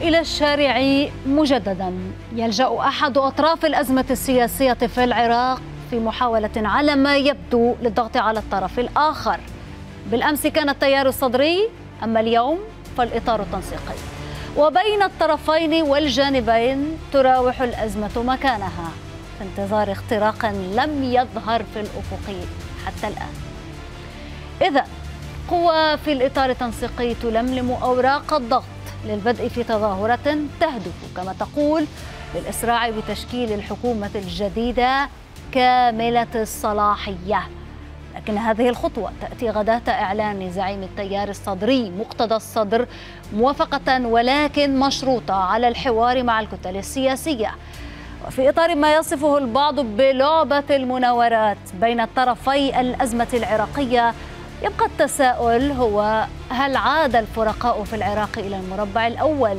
إلى الشارع مجددا يلجأ أحد أطراف الأزمة السياسية في العراق في محاولة على ما يبدو للضغط على الطرف الآخر بالأمس كان التيار الصدري أما اليوم فالإطار التنسيقي وبين الطرفين والجانبين تراوح الأزمة مكانها في انتظار اختراق لم يظهر في الأفق حتى الآن إذا قوى في الإطار التنسيقي تلملم أوراق الضغط للبدء في تظاهرة تهدف كما تقول للإسراع بتشكيل الحكومة الجديدة كاملة الصلاحية لكن هذه الخطوة تأتي غداة إعلان زعيم التيار الصدري مقتدى الصدر موافقة ولكن مشروطة على الحوار مع الكتل السياسية وفي إطار ما يصفه البعض بلعبة المناورات بين طرفي الأزمة العراقية يبقى التساؤل هو هل عاد الفرقاء في العراق إلى المربع الأول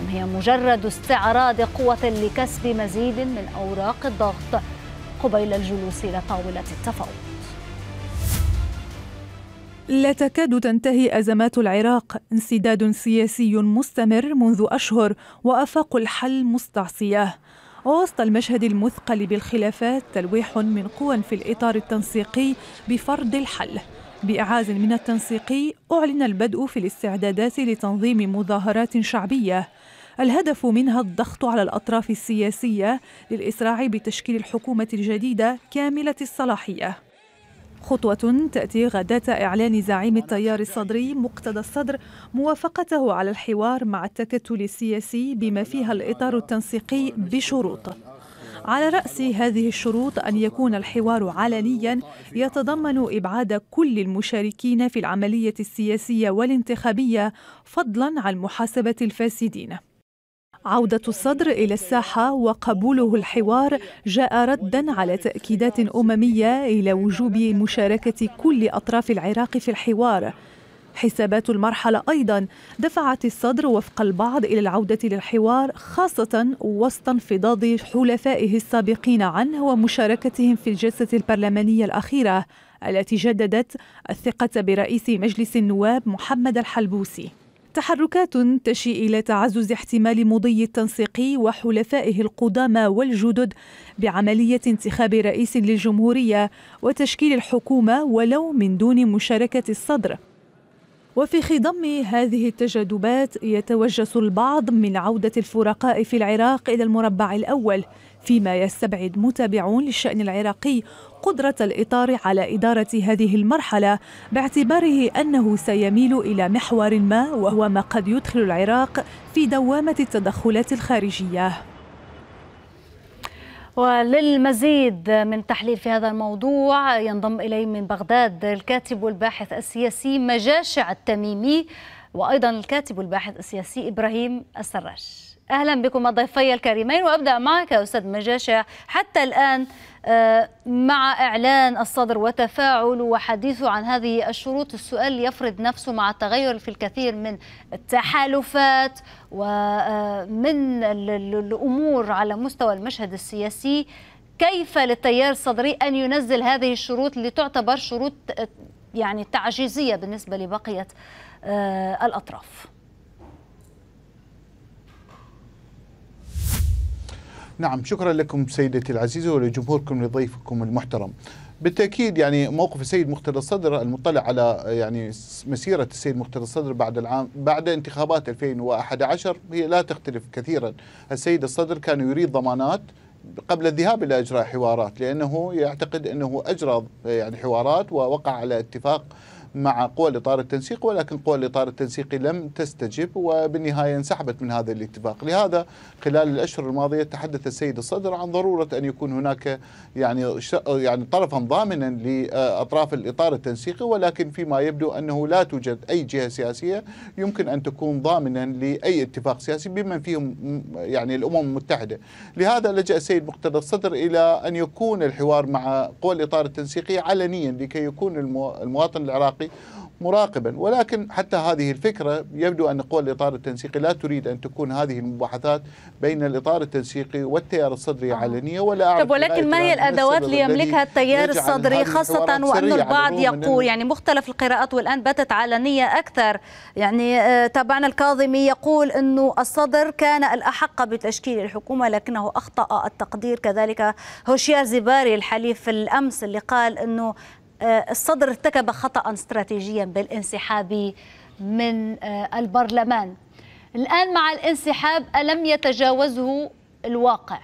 أم هي مجرد استعراض قوة لكسب مزيد من أوراق الضغط قبيل الجلوس إلى طاولة التفاوض لا تكاد تنتهي ازمات العراق انسداد سياسي مستمر منذ اشهر وافاق الحل مستعصيه وسط المشهد المثقل بالخلافات تلويح من قوى في الاطار التنسيقي بفرض الحل بإعاز من التنسيق أعلن البدء في الاستعدادات لتنظيم مظاهرات شعبية الهدف منها الضغط على الأطراف السياسية للإسراع بتشكيل الحكومة الجديدة كاملة الصلاحية خطوة تأتي غداة إعلان زعيم التيار الصدري مقتدى الصدر موافقته على الحوار مع التكتل السياسي بما فيها الإطار التنسيقي بشروط على رأس هذه الشروط أن يكون الحوار علنيا يتضمن إبعاد كل المشاركين في العملية السياسية والانتخابية فضلا عن محاسبة الفاسدين عودة الصدر إلى الساحة وقبوله الحوار جاء ردا على تأكيدات أممية إلى وجوب مشاركة كل أطراف العراق في الحوار حسابات المرحلة أيضا دفعت الصدر وفق البعض إلى العودة للحوار خاصة وسط انفضاض حلفائه السابقين عنه ومشاركتهم في الجلسة البرلمانية الأخيرة التي جددت الثقة برئيس مجلس النواب محمد الحلبوسي تحركات تشي إلى تعزز احتمال مضي التنسيقي وحلفائه القدامى والجدد بعملية انتخاب رئيس للجمهورية وتشكيل الحكومة ولو من دون مشاركة الصدر وفي خضم هذه التجاذبات يتوجس البعض من عودة الفرقاء في العراق إلى المربع الأول فيما يستبعد متابعون للشأن العراقي قدرة الإطار على إدارة هذه المرحلة باعتباره أنه سيميل إلى محور ما وهو ما قد يدخل العراق في دوامة التدخلات الخارجية وللمزيد من تحليل في هذا الموضوع ينضم إلي من بغداد الكاتب والباحث السياسي مجاشع التميمي وأيضا الكاتب والباحث السياسي إبراهيم السراش أهلا بكم ضيفي الكريمين وأبدأ معك أستاذ مجاشع حتى الآن آه، مع إعلان الصدر وتفاعله وحديثه عن هذه الشروط السؤال يفرض نفسه مع التغير في الكثير من التحالفات ومن آه، الأمور على مستوى المشهد السياسي كيف للتيار الصدري أن ينزل هذه الشروط لتعتبر شروط آه، يعني تعجيزية بالنسبة لبقية الأطراف؟ نعم شكرا لكم سيدتي العزيزة ولجمهوركم لضيفكم المحترم بالتاكيد يعني موقف السيد مقتدى الصدر المطلع على يعني مسيره السيد مقتدى الصدر بعد العام بعد انتخابات 2011 هي لا تختلف كثيرا، السيد الصدر كان يريد ضمانات قبل الذهاب الى اجراء حوارات لانه يعتقد انه اجرى يعني حوارات ووقع على اتفاق مع قوى الإطار التنسيق ولكن قوى الإطار التنسيقي لم تستجب وبالنهاية انسحبت من هذا الاتفاق لهذا خلال الأشهر الماضية تحدث السيد الصدر عن ضرورة أن يكون هناك يعني يعني طرفا ضامنا لأطراف الإطار التنسيقي ولكن فيما يبدو أنه لا توجد أي جهة سياسية يمكن أن تكون ضامنا لأي اتفاق سياسي بمن فيهم يعني الأمم المتحدة لهذا لجأ السيد مقتدى الصدر إلى أن يكون الحوار مع قوى الإطار التنسيقي علنيا لكي يكون المواطن العراقي التنسيقي مراقبا ولكن حتى هذه الفكرة يبدو أن قوى الإطار التنسيقي لا تريد أن تكون هذه المباحثات بين الإطار التنسيقي والتيار الصدري آه. علنية ولا أعرف طب ولكن ما هي الأدوات اللي يملكها التيار الصدري خاصة وأن البعض يقول يعني مختلف القراءات والآن باتت علنية أكثر يعني آه، تابعنا الكاظمي يقول أنه الصدر كان الأحق بتشكيل الحكومة لكنه أخطأ التقدير كذلك هوشيار زباري الحليف الأمس اللي قال أنه آه، الصدر ارتكب خطأ استراتيجيا بالانسحاب من آه، البرلمان الآن مع الانسحاب ألم يتجاوزه الواقع؟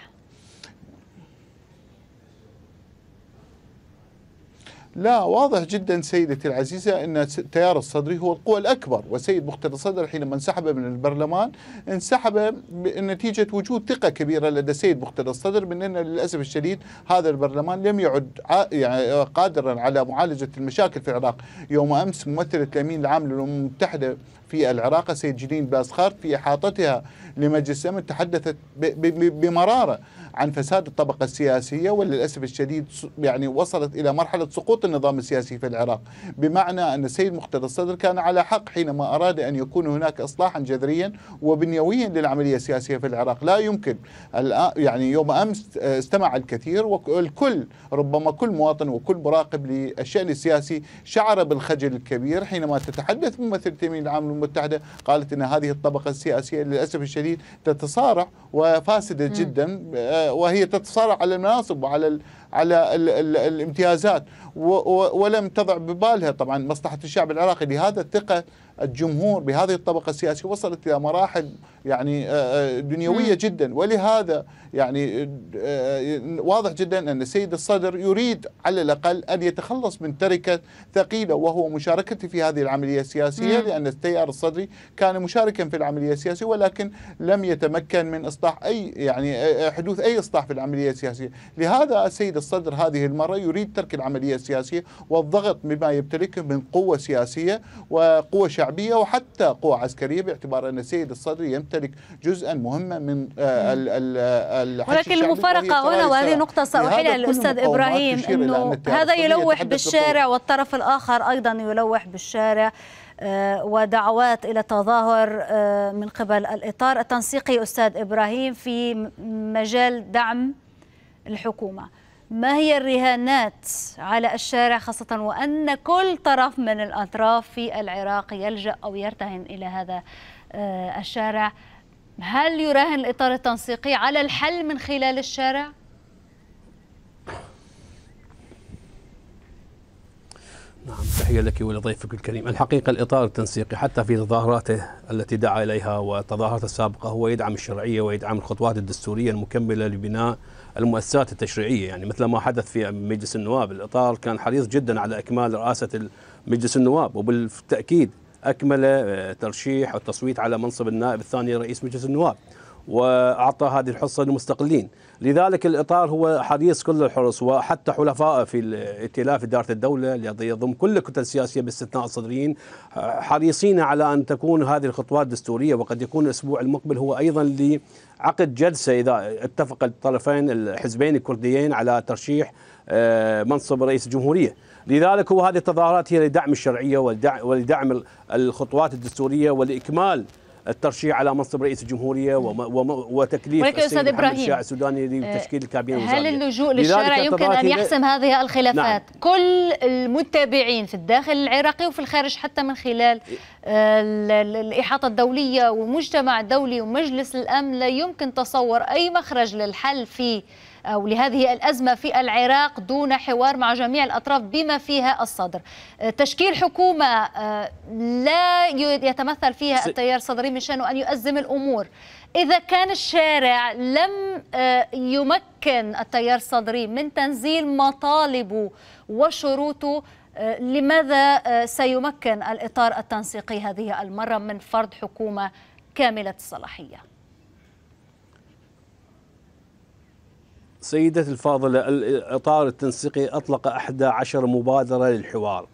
لا واضح جدا سيدتي العزيزة أن التيار الصدري هو القوى الأكبر وسيد مقتدى الصدر حينما انسحب من البرلمان انسحب نتيجة وجود ثقة كبيرة لدى سيد مقتدى الصدر من أن للأسف الشديد هذا البرلمان لم يعد يعني قادرا على معالجة المشاكل في العراق يوم أمس ممثلة الأمين العام للأمم المتحدة في العراق السيد جنين باسخارت في إحاطتها لمجلس الأمن تحدثت بمرارة عن فساد الطبقة السياسية وللأسف الشديد يعني وصلت إلى مرحلة سقوط النظام السياسي في العراق بمعنى أن السيد مقتدى الصدر كان على حق حينما أراد أن يكون هناك إصلاحا جذريا وبنيويا للعملية السياسية في العراق لا يمكن يعني يوم أمس استمع الكثير والكل ربما كل مواطن وكل مراقب للشأن السياسي شعر بالخجل الكبير حينما تتحدث ممثل اليمين العام المتحدة قالت أن هذه الطبقة السياسية للأسف الشديد تتصارع وفاسدة جدا آه، وهي تتصارع على المناصب وعلى على ال ال الامتيازات ولم تضع ببالها طبعا مصلحة الشعب العراقي لهذا الثقة الجمهور بهذه الطبقة السياسية وصلت إلى مراحل يعني آه، آه، دنيوية جدا ولهذا يعني آه، واضح جدا أن السيد الصدر يريد على الأقل أن يتخلص من تركة ثقيلة وهو مشاركته في هذه العملية السياسية لأن التيار الصدري كان مشاركا في العملية السياسية ولكن لم يتمكن من إصلاح أي يعني حدوث أي إصلاح في العملية السياسية لهذا السيد الصدر هذه المرة يريد ترك العملية السياسية والضغط بما يمتلكه من قوة سياسية وقوة شعبية وحتى قوة عسكرية باعتبار أن السيد الصدر يمتلك جزءا مهما من آه، ولكن المفارقة هنا وهذه نقطة سأحيلها يعني للأستاذ إبراهيم أنه هذا يلوح بالشارع والطرف الآخر أيضا يلوح بالشارع آه، ودعوات إلى تظاهر آه، من قبل الإطار التنسيقي أستاذ إبراهيم في مجال دعم الحكومة ما هي الرهانات على الشارع خاصة وأن كل طرف من الأطراف في العراق يلجأ أو يرتهن إلى هذا آه، الشارع هل يراهن الإطار التنسيقي على الحل من خلال الشارع؟ نعم تحية لك ولضيفك الكريم الحقيقة الإطار التنسيقي حتى في تظاهراته التي دعا إليها والتظاهرات السابقة هو يدعم الشرعية ويدعم الخطوات الدستورية المكملة لبناء المؤسسات التشريعيه يعني مثل ما حدث في مجلس النواب الاطار كان حريص جدا على اكمال رئاسه مجلس النواب وبالتاكيد اكمل آه، ترشيح والتصويت على منصب النائب الثاني رئيس مجلس النواب واعطى هذه الحصه للمستقلين، لذلك الاطار هو حريص كل الحرص وحتى حلفائه في الائتلاف اداره الدوله الذي يضم كل الكتل السياسيه باستثناء الصدريين حريصين على ان تكون هذه الخطوات دستوريه وقد يكون الاسبوع المقبل هو ايضا لعقد جلسه اذا اتفق الطرفين الحزبين الكرديين على ترشيح آه، منصب رئيس الجمهوريه. لذلك هو هذه التظاهرات هي لدعم الشرعيه ولدعم الخطوات الدستوريه ولاكمال الترشيح على منصب رئيس الجمهوريه وتكليف ولكن استاذ ابراهيم السوداني لتشكيل آه، الكابينه الوزاريه هل اللجوء للشارع يمكن ان يحسم هذه الخلافات؟ نعم. كل المتابعين في الداخل العراقي وفي الخارج حتى من خلال آه، الاحاطه الدوليه والمجتمع الدولي ومجلس الامن لا يمكن تصور اي مخرج للحل في أو لهذه الأزمة في العراق دون حوار مع جميع الأطراف بما فيها الصدر أه، تشكيل حكومة أه، لا يتمثل فيها التيار الصدري من شأنه أن يؤزم الأمور إذا كان الشارع لم أه، يمكن التيار الصدري من تنزيل مطالبه وشروطه لماذا سيمكن الإطار التنسيقي هذه المرة من فرض حكومة كاملة الصلاحية؟ سيدتي الفاضلة الإطار التنسيقي أطلق 11 مبادرة للحوار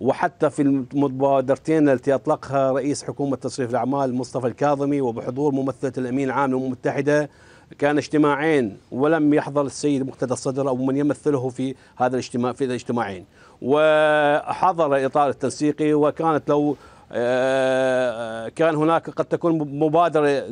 وحتى في المبادرتين التي أطلقها رئيس حكومة تصريف الأعمال مصطفى الكاظمي وبحضور ممثلة الأمين العام للأمم المتحدة كان اجتماعين ولم يحضر السيد مقتدى الصدر أو من يمثله في هذا الاجتماع في الاجتماعين وحضر الإطار التنسيقي وكانت لو آه، آه، كان هناك قد تكون مبادرة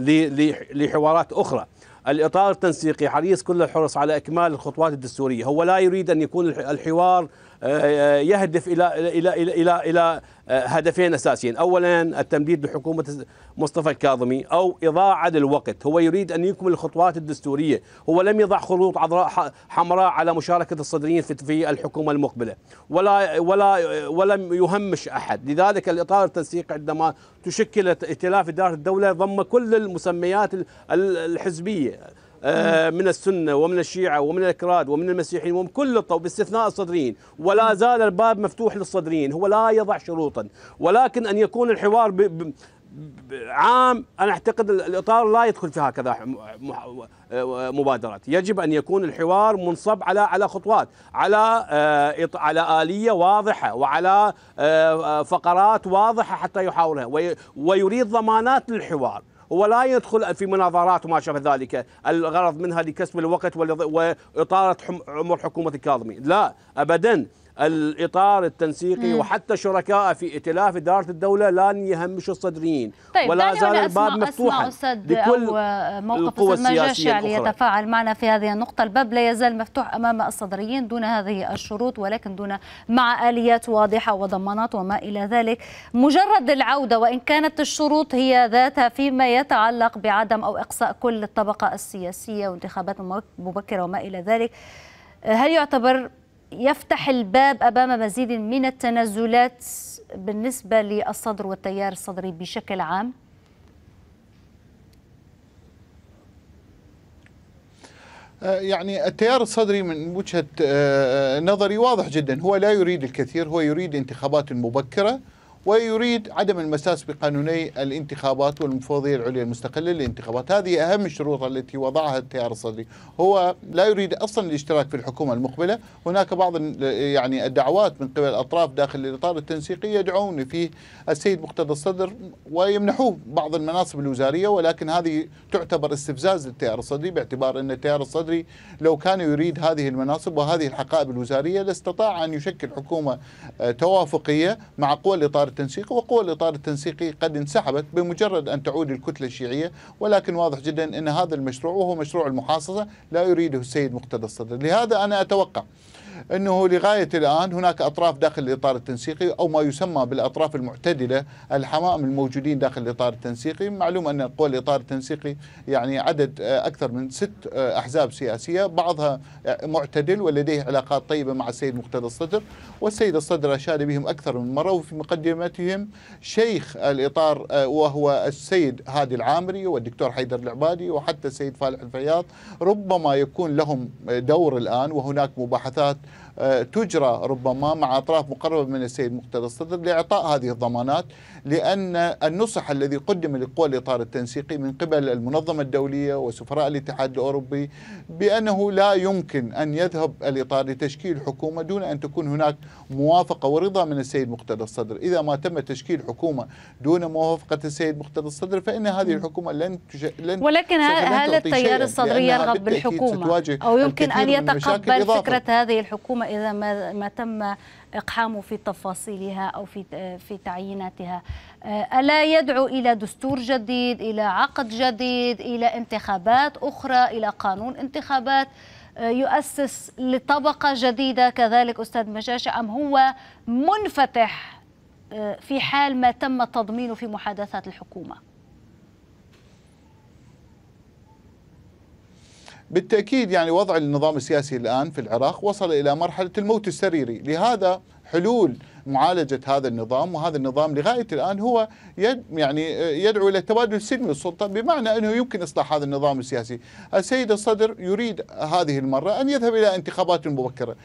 لحوارات أخرى الإطار التنسيقي حريص كل الحرص على إكمال الخطوات الدستورية هو لا يريد أن يكون الحوار آه، يهدف الى الى الى الى, إلى آه، هدفين اساسيين، اولا التمديد لحكومه مصطفى الكاظمي او اضاعه للوقت، هو يريد ان يكمل الخطوات الدستوريه، هو لم يضع خطوط حمراء على مشاركه الصدريين في الحكومه المقبله، ولا ولا ولم يهمش احد، لذلك الاطار التنسيقي عندما تشكل ائتلاف اداره الدوله ضم كل المسميات الحزبيه آه، من السنة ومن الشيعة ومن الأكراد ومن المسيحيين ومن كل الطو باستثناء الصدريين ولا زال الباب مفتوح للصدريين هو لا يضع شروطا ولكن أن يكون الحوار ب ب عام انا اعتقد الاطار لا يدخل في هكذا آه، مبادرات يجب ان يكون الحوار منصب على على خطوات على آه، على اليه واضحه وعلى فقرات واضحه حتى يحاولها ويريد ضمانات للحوار ولا يدخل في مناظرات وما شابه ذلك الغرض منها لكسب الوقت وإطالة عمر حكومة الكاظمي لا أبداً الاطار التنسيقي مم. وحتى شركاء في ائتلاف اداره الدوله لن يهمشوا الصدريين طيب ولا زال الباب مفتوح لكل موقف السياسيه يعني يتفاعل معنا في هذه النقطه الباب لا يزال مفتوح امام الصدريين دون هذه الشروط ولكن دون مع اليات واضحه وضمانات وما الى ذلك مجرد العوده وان كانت الشروط هي ذاتها فيما يتعلق بعدم او اقصاء كل الطبقه السياسيه وانتخابات مبكره وما الى ذلك هل يعتبر يفتح الباب امام مزيد من التنازلات بالنسبه للصدر والتيار الصدري بشكل عام؟ أه، يعني التيار الصدري من وجهه أه، نظري واضح جدا هو لا يريد الكثير هو يريد انتخابات مبكره ويريد عدم المساس بقانوني الانتخابات والمفوضية العليا المستقلة للانتخابات هذه أهم الشروط التي وضعها التيار الصدري هو لا يريد أصلا الاشتراك في الحكومة المقبلة هناك بعض يعني الدعوات من قبل أطراف داخل الإطار التنسيقي يدعون فيه السيد مقتدى الصدر ويمنحوه بعض المناصب الوزارية ولكن هذه تعتبر استفزاز للتيار الصدري باعتبار أن التيار الصدري لو كان يريد هذه المناصب وهذه الحقائب الوزارية لاستطاع أن يشكل حكومة آه، توافقية مع قوى الإطار التنسيق وقوى الإطار التنسيقي قد انسحبت بمجرد أن تعود الكتلة الشيعية ولكن واضح جدا أن هذا المشروع وهو مشروع المحاصصة لا يريده السيد مقتدى الصدر لهذا أنا أتوقع أنه لغاية الآن هناك أطراف داخل الإطار التنسيقي أو ما يسمى بالأطراف المعتدلة الحمائم الموجودين داخل الإطار التنسيقي معلوم أن قوى الإطار التنسيقي يعني عدد آه، أكثر من ست آه، أحزاب سياسية بعضها آه، معتدل ولديه علاقات طيبة مع السيد مقتدى الصدر والسيد الصدر أشاد بهم أكثر من مرة وفي مقدمتهم شيخ الإطار وهو السيد هادي العامري والدكتور حيدر العبادي وحتى السيد فالح الفياض ربما يكون لهم دور الآن وهناك مباحثات آه، تجرى ربما مع أطراف مقربة من السيد مقتدى الصدر لإعطاء هذه الضمانات لأن النصح الذي قدم لقوى الإطار التنسيقي من قبل المنظمة الدولية وسفراء الاتحاد الأوروبي بأنه لا يمكن أن يذهب الإطار لتشكيل حكومة دون أن تكون هناك موافقة ورضا من السيد مقتدى الصدر إذا ما تم تشكيل حكومة دون موافقة السيد مقتدى الصدر فإن هذه الحكومة لن تش... لن ولكن هل التيار الصدري يرغب بالحكومة أو يمكن أن يتقبل فكرة هذه الحكومة إذا ما, ما تم إقحامه في تفاصيلها أو في في تعييناتها آه، ألا يدعو إلى دستور جديد إلى عقد جديد إلى انتخابات أخرى إلى قانون انتخابات آه، يؤسس لطبقة جديدة كذلك أستاذ مجاشة أم هو منفتح آه، في حال ما تم تضمينه في محادثات الحكومة بالتأكيد يعني وضع النظام السياسي الآن في العراق وصل إلى مرحلة الموت السريري لهذا حلول معالجه هذا النظام وهذا النظام لغايه الان هو يد يعني يدعو الى تبادل سلمي السلطه بمعنى انه يمكن اصلاح هذا النظام السياسي. السيد الصدر يريد هذه المره ان يذهب الى انتخابات مبكره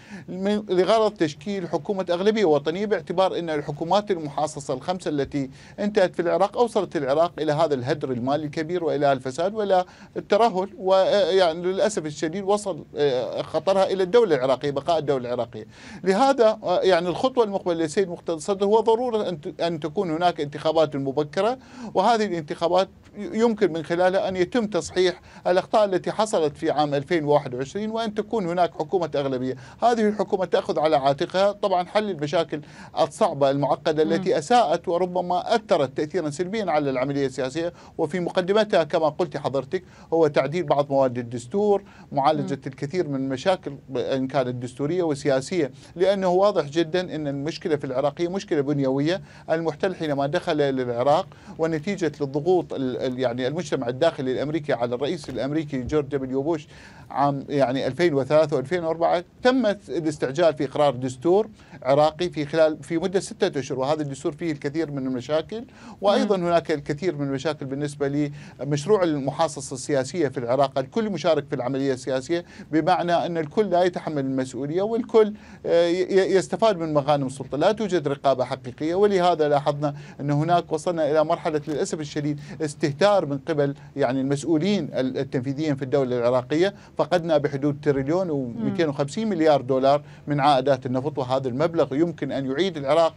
لغرض تشكيل حكومه اغلبيه وطنيه باعتبار ان الحكومات المحاصصه الخمسه التي انتهت في العراق اوصلت العراق الى هذا الهدر المالي الكبير والى الفساد والى الترهل ويعني للاسف الشديد وصل آه، خطرها الى الدوله العراقيه بقاء الدوله العراقيه. لهذا آه، يعني الخطوه المقبله السيد مقتدى الصدر هو ضرورة أن تكون هناك انتخابات مبكرة وهذه الانتخابات يمكن من خلالها أن يتم تصحيح الأخطاء التي حصلت في عام 2021 وأن تكون هناك حكومة أغلبية هذه الحكومة تأخذ على عاتقها طبعا حل المشاكل الصعبة المعقدة التي أساءت وربما أثرت تأثيرا سلبيا على العملية السياسية وفي مقدمتها كما قلت حضرتك هو تعديل بعض مواد الدستور معالجة الكثير من المشاكل إن كانت دستورية وسياسية لأنه واضح جدا أن المشكلة في العراق هي مشكله بنيويه المحتل حينما دخل للعراق ونتيجه للضغوط يعني المجتمع الداخلي الامريكي على الرئيس الامريكي جورج دبليو بوش عام يعني 2003 و2004 تمت الاستعجال في اقرار دستور عراقي في خلال في مده ستة اشهر وهذا الدستور فيه الكثير من المشاكل وايضا نعم. هناك الكثير من المشاكل بالنسبه لمشروع المحاصصه السياسيه في العراق الكل مشارك في العمليه السياسيه بمعنى ان الكل لا يتحمل المسؤوليه والكل آه، يستفاد من مغانم السلطه لا لا توجد رقابة حقيقية ولهذا لاحظنا أن هناك وصلنا إلى مرحلة للأسف الشديد استهتار من قبل يعني المسؤولين التنفيذيين في الدولة العراقية فقدنا بحدود تريليون و250 مليار دولار من عائدات النفط وهذا المبلغ يمكن أن يعيد العراق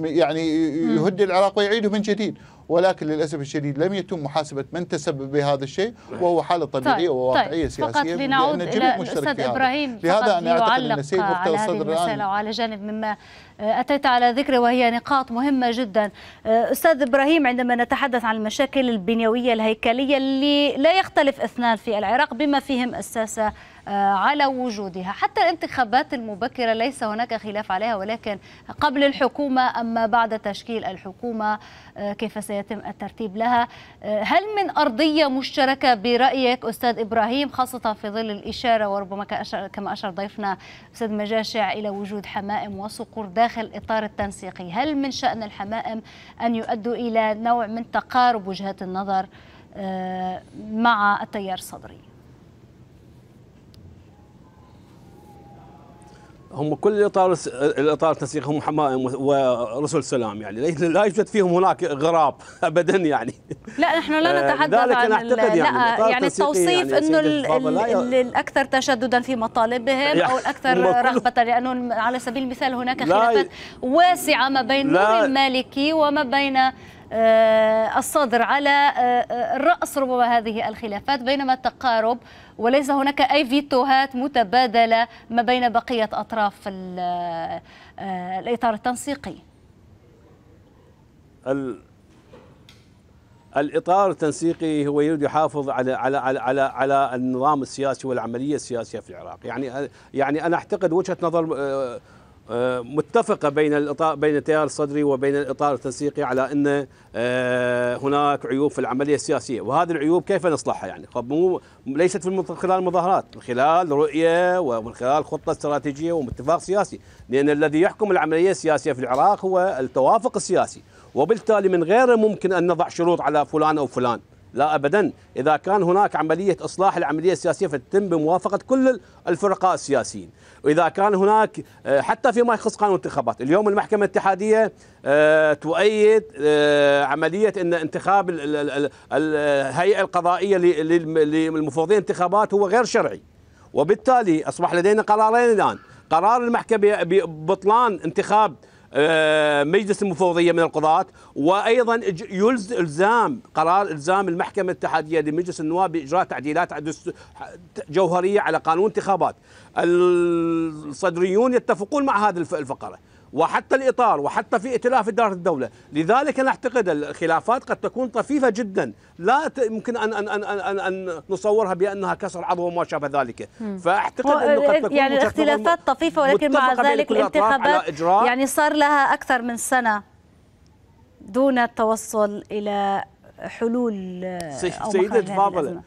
يعني يهد العراق ويعيده من جديد ولكن للاسف الشديد لم يتم محاسبه من تسبب بهذا الشيء وهو حاله طبيعيه طيب. وواقعيه طيب. سياسيه فقط لنعود الى الاستاذ ابراهيم لهذا انا اعتقد ان السيد مختار الصدر الان وعلى جانب مما آه، اتيت على ذكره وهي نقاط مهمه جدا آه، استاذ ابراهيم عندما نتحدث عن المشاكل البنيويه الهيكليه اللي لا يختلف اثنان في العراق بما فيهم الساسه آه، على وجودها حتى الانتخابات المبكرة ليس هناك خلاف عليها ولكن قبل الحكومة أما بعد تشكيل الحكومة آه، كيف سيتم الترتيب لها آه، هل من أرضية مشتركة برأيك أستاذ إبراهيم خاصة في ظل الإشارة وربما كما أشار ضيفنا أستاذ مجاشع إلى وجود حمائم وصقور داخل إطار التنسيقي هل من شأن الحمائم أن يؤدوا إلى نوع من تقارب وجهات النظر مع التيار الصدري هم كل اطار الاطار التنسيق هم حمائم ورسل سلام يعني لا يوجد فيهم هناك غراب ابدا يعني لا نحن لا آه، نتحدث عن أعتقد يعني, لا يعني التوصيف يعني انه الاكثر تشددا في مطالبهم او الاكثر رغبه لانه على سبيل المثال هناك خلافات واسعه ما بين المالكي وما بين آه، الصادر على آه، آه، الرأس ربما هذه الخلافات بينما التقارب وليس هناك أي فيتوهات متبادلة ما بين بقية أطراف الإطار التنسيقي ال... الاطار التنسيقي هو يريد يحافظ على على على على, على النظام السياسي والعمليه السياسيه في العراق، يعني يعني انا اعتقد وجهه نظر آه، متفقه بين الاطار بين التيار الصدري وبين الاطار التنسيقي على ان آه، هناك عيوب في العمليه السياسيه وهذه العيوب كيف نصلحها يعني مو ليست من خلال مظاهرات من خلال رؤيه ومن خلال خطه استراتيجيه واتفاق سياسي لان الذي يحكم العمليه السياسيه في العراق هو التوافق السياسي وبالتالي من غير ممكن ان نضع شروط على فلان او فلان لا ابدا اذا كان هناك عمليه اصلاح العمليه السياسيه فتتم بموافقه كل الفرقاء السياسيين واذا كان هناك آه، حتى فيما يخص قانون الانتخابات اليوم المحكمه الاتحاديه آه، تؤيد آه، عمليه ان انتخاب الهيئه القضائيه للمفوضين الانتخابات هو غير شرعي وبالتالي اصبح لدينا قرارين الان قرار المحكمه ببطلان انتخاب آه، مجلس المفوضيه من القضاه وايضا يلزام قرار الزام المحكمه الاتحاديه لمجلس النواب باجراء تعديلات جوهريه على قانون انتخابات الصدريون يتفقون مع هذه الفقره وحتى الإطار وحتى في ائتلاف إدارة الدولة لذلك أنا أعتقد الخلافات قد تكون طفيفة جدا لا يمكن أن, أن, أن, أن, أن نصورها بأنها كسر عضو وما شابه ذلك فأعتقد أنه قد إيه، تكون يعني الاختلافات طفيفة ولكن مع ذلك الانتخابات يعني صار لها أكثر من سنة دون التوصل إلى حلول آه، سيدة يعني فاضلة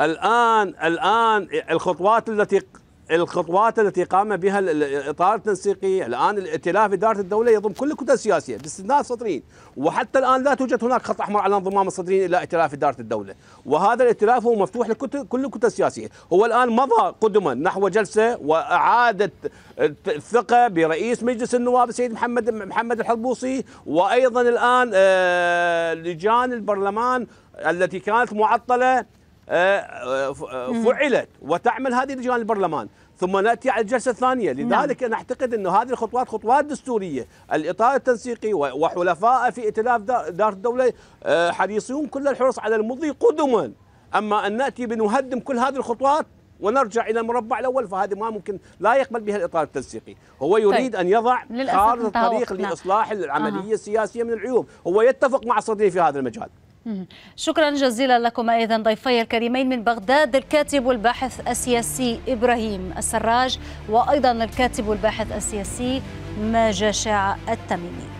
الآن الآن الخطوات التي الخطوات التي قام بها الاطار التنسيقي الان الائتلاف اداره الدوله يضم كل الكتل السياسيه باستثناء الصدرين وحتى الان لا توجد هناك خط احمر على انضمام الصدرين الى ائتلاف اداره الدوله وهذا الائتلاف هو مفتوح لكل كل الكتل السياسيه هو الان مضى قدما نحو جلسه واعاده الثقه برئيس مجلس النواب السيد محمد محمد الحلبوصي وايضا الان آه، لجان البرلمان التي كانت معطله آه، آه، آه، فعلت وتعمل هذه لجان البرلمان ثم ناتي على الجلسه الثانيه نعم. لذلك نعم. انا اعتقد انه هذه الخطوات خطوات دستوريه الاطار التنسيقي وحلفاء في ائتلاف دار الدوله حريصون كل الحرص على المضي قدما اما ان ناتي بنهدم كل هذه الخطوات ونرجع الى المربع الاول فهذا ما ممكن لا يقبل بها الاطار التنسيقي، هو طيب. يريد طيب. ان يضع خارطه الطريق لاصلاح العمليه أه. السياسيه من العيوب، هو يتفق مع الصديق في هذا المجال. شكرا جزيلا لكم ايضا ضيفي الكريمين من بغداد الكاتب والباحث السياسي ابراهيم السراج وايضا الكاتب والباحث السياسي ماجشع التميمي